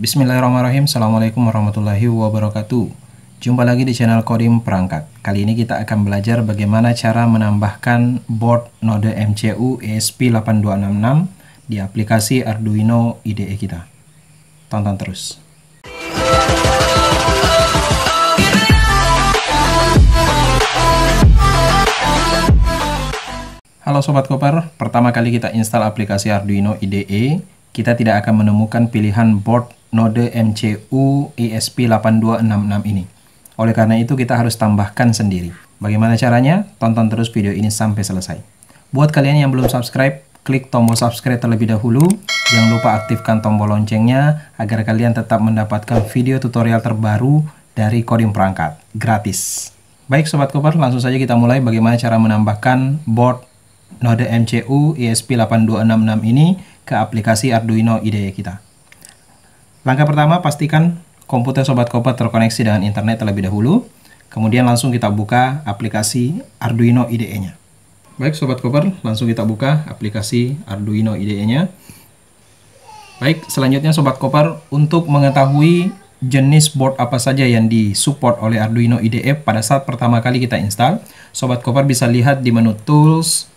Bismillahirrahmanirrahim. Assalamualaikum warahmatullahi wabarakatuh. Jumpa lagi di channel Kodim Perangkat. Kali ini kita akan belajar bagaimana cara menambahkan board node MCU ESP8266 di aplikasi Arduino IDE kita. Tonton terus. Halo Sobat Koper, pertama kali kita install aplikasi Arduino IDE, kita tidak akan menemukan pilihan board node MCU ESP8266 ini. Oleh karena itu kita harus tambahkan sendiri. Bagaimana caranya? Tonton terus video ini sampai selesai. Buat kalian yang belum subscribe, klik tombol subscribe terlebih dahulu. Jangan lupa aktifkan tombol loncengnya agar kalian tetap mendapatkan video tutorial terbaru dari coding perangkat, gratis. Baik Sobat Koper. langsung saja kita mulai bagaimana cara menambahkan board node MCU ESP8266 ini ke aplikasi Arduino IDE kita. Langkah pertama, pastikan komputer Sobat koper terkoneksi dengan internet terlebih dahulu. Kemudian langsung kita buka aplikasi Arduino IDE-nya. Baik Sobat Koper, langsung kita buka aplikasi Arduino IDE-nya. Baik, selanjutnya Sobat Koper, untuk mengetahui jenis board apa saja yang disupport oleh Arduino IDE pada saat pertama kali kita install, Sobat Koper bisa lihat di menu Tools,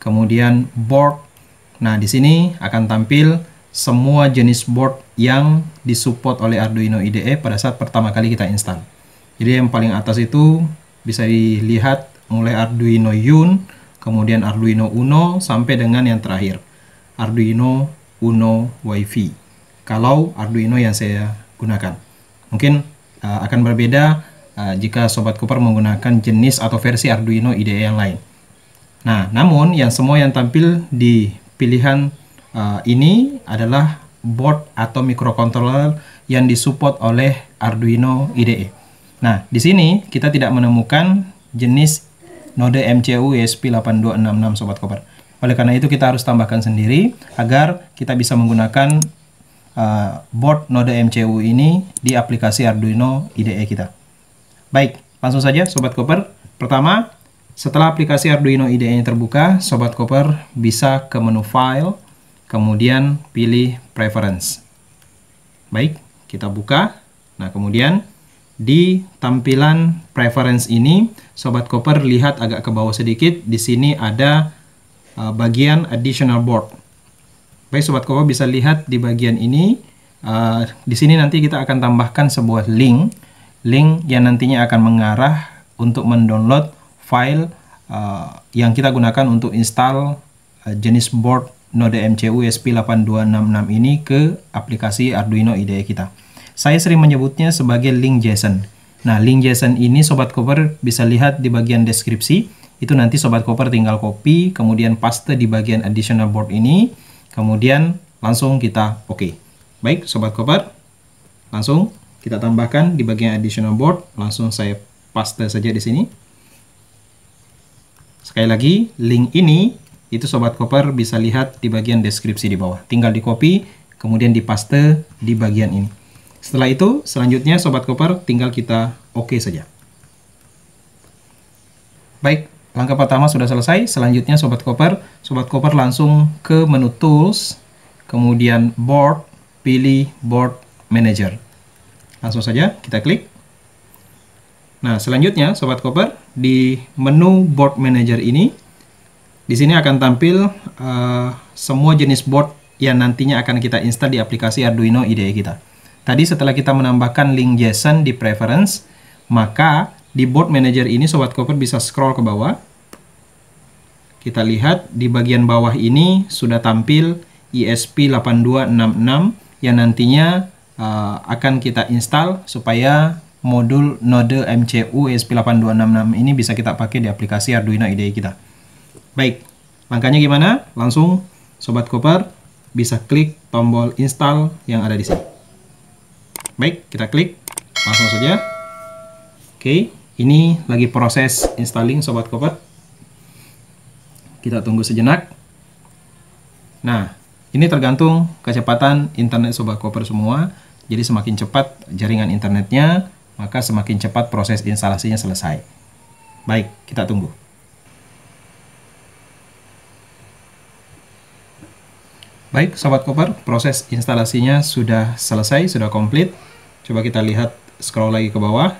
kemudian Board. Nah, di sini akan tampil semua jenis board yang disupport oleh Arduino IDE pada saat pertama kali kita install. Jadi yang paling atas itu bisa dilihat mulai Arduino Yun, kemudian Arduino Uno, sampai dengan yang terakhir, Arduino Uno WiFi. Kalau Arduino yang saya gunakan. Mungkin uh, akan berbeda uh, jika Sobat Cooper menggunakan jenis atau versi Arduino IDE yang lain. Nah, namun yang semua yang tampil di pilihan Eh, ini adalah board atau microcontroller yang disupport oleh Arduino IDE. Nah, di sini kita tidak menemukan jenis node MCU ESP8266 sobat koper. Oleh karena itu kita harus tambahkan sendiri agar kita bisa menggunakan uh, board node MCU ini di aplikasi Arduino IDE kita. Baik, langsung saja sobat koper. Pertama, setelah aplikasi Arduino IDE ini terbuka, sobat koper bisa ke menu file kemudian pilih preference. Baik, kita buka. Nah, kemudian di tampilan preference ini, sobat koper lihat agak ke bawah sedikit, di sini ada uh, bagian additional board. Baik, sobat koper bisa lihat di bagian ini, uh, di sini nanti kita akan tambahkan sebuah link, link yang nantinya akan mengarah untuk mendownload file uh, yang kita gunakan untuk install uh, jenis board node MCU ESP8266 ini ke aplikasi Arduino IDE kita. Saya sering menyebutnya sebagai link JSON. Nah, link JSON ini Sobat Koper bisa lihat di bagian deskripsi. Itu nanti Sobat Koper tinggal copy, kemudian paste di bagian additional board ini, kemudian langsung kita oke. Okay. Baik, Sobat Koper, langsung kita tambahkan di bagian additional board, langsung saya paste saja di sini. Sekali lagi, link ini itu sobat koper bisa lihat di bagian deskripsi di bawah. Tinggal di copy, kemudian di paste di bagian ini. Setelah itu, selanjutnya sobat koper tinggal kita oke okay saja. Baik, langkah pertama sudah selesai. Selanjutnya sobat koper, sobat koper langsung ke menu tools, kemudian board, pilih board manager. Langsung saja kita klik. Nah, selanjutnya sobat koper di menu board manager ini di sini akan tampil uh, semua jenis board yang nantinya akan kita install di aplikasi Arduino IDE kita. Tadi setelah kita menambahkan link JSON di preference, maka di board manager ini sobat koper bisa scroll ke bawah. Kita lihat di bagian bawah ini sudah tampil ESP8266 yang nantinya uh, akan kita install supaya modul node MCU ESP8266 ini bisa kita pakai di aplikasi Arduino IDE kita. Baik, langkahnya gimana? Langsung Sobat Koper bisa klik tombol install yang ada di sini. Baik, kita klik. Langsung saja. Oke, ini lagi proses installing Sobat Koper. Kita tunggu sejenak. Nah, ini tergantung kecepatan internet Sobat Koper semua. Jadi semakin cepat jaringan internetnya, maka semakin cepat proses instalasinya selesai. Baik, kita tunggu. Baik, Sobat Koper, proses instalasinya sudah selesai, sudah komplit. Coba kita lihat, scroll lagi ke bawah.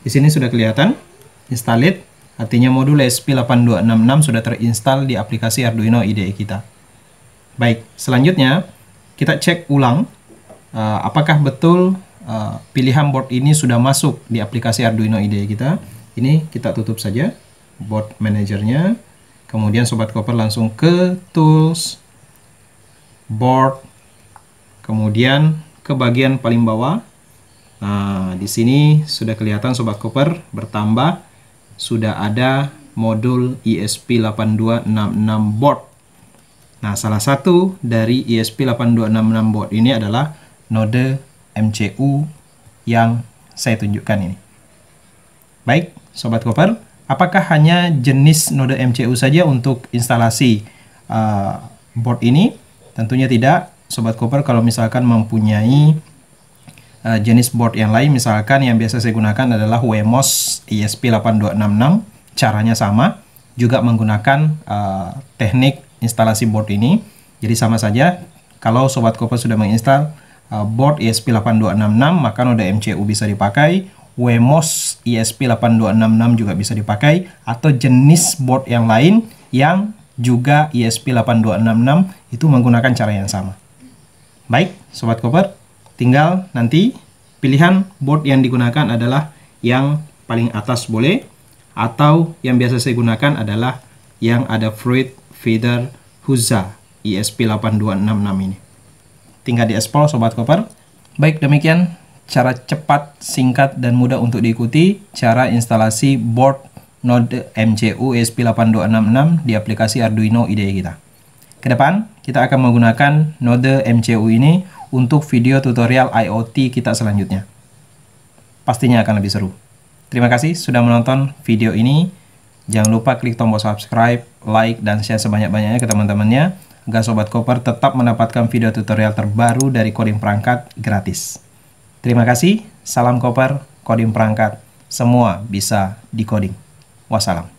Di sini sudah kelihatan, installed, artinya modul SP8266 sudah terinstall di aplikasi Arduino IDE kita. Baik, selanjutnya kita cek ulang uh, apakah betul uh, pilihan board ini sudah masuk di aplikasi Arduino IDE kita. Ini kita tutup saja board manajernya. Kemudian Sobat Koper langsung ke Tools, board, kemudian ke bagian paling bawah. Nah, di sini sudah kelihatan sobat koper bertambah sudah ada modul ESP8266 board. Nah, salah satu dari ESP8266 board ini adalah node MCU yang saya tunjukkan ini. Baik, sobat koper, apakah hanya jenis node MCU saja untuk instalasi uh, board ini? Tentunya tidak, Sobat Koper. kalau misalkan mempunyai uh, jenis board yang lain, misalkan yang biasa saya gunakan adalah Wemos ESP8266, caranya sama, juga menggunakan uh, teknik instalasi board ini. Jadi sama saja, kalau Sobat Koper sudah menginstal uh, board ESP8266, maka noda MCU bisa dipakai, Wemos ESP8266 juga bisa dipakai, atau jenis board yang lain yang juga ISP e 8266 itu menggunakan cara yang sama. Baik, sobat koper, tinggal nanti pilihan board yang digunakan adalah yang paling atas boleh atau yang biasa saya gunakan adalah yang ada fruit feeder Huza ISP e 8266 ini. Tinggal di Explore, sobat koper. Baik, demikian cara cepat, singkat dan mudah untuk diikuti cara instalasi board node MCU ESP8266 di aplikasi Arduino IDE kita. Kedepan, kita akan menggunakan node MCU ini untuk video tutorial IoT kita selanjutnya. Pastinya akan lebih seru. Terima kasih sudah menonton video ini. Jangan lupa klik tombol subscribe, like, dan share sebanyak-banyaknya ke teman-temannya agar Sobat Koper tetap mendapatkan video tutorial terbaru dari Coding Perangkat gratis. Terima kasih, salam Koper, Coding Perangkat, semua bisa di coding. Wassalam.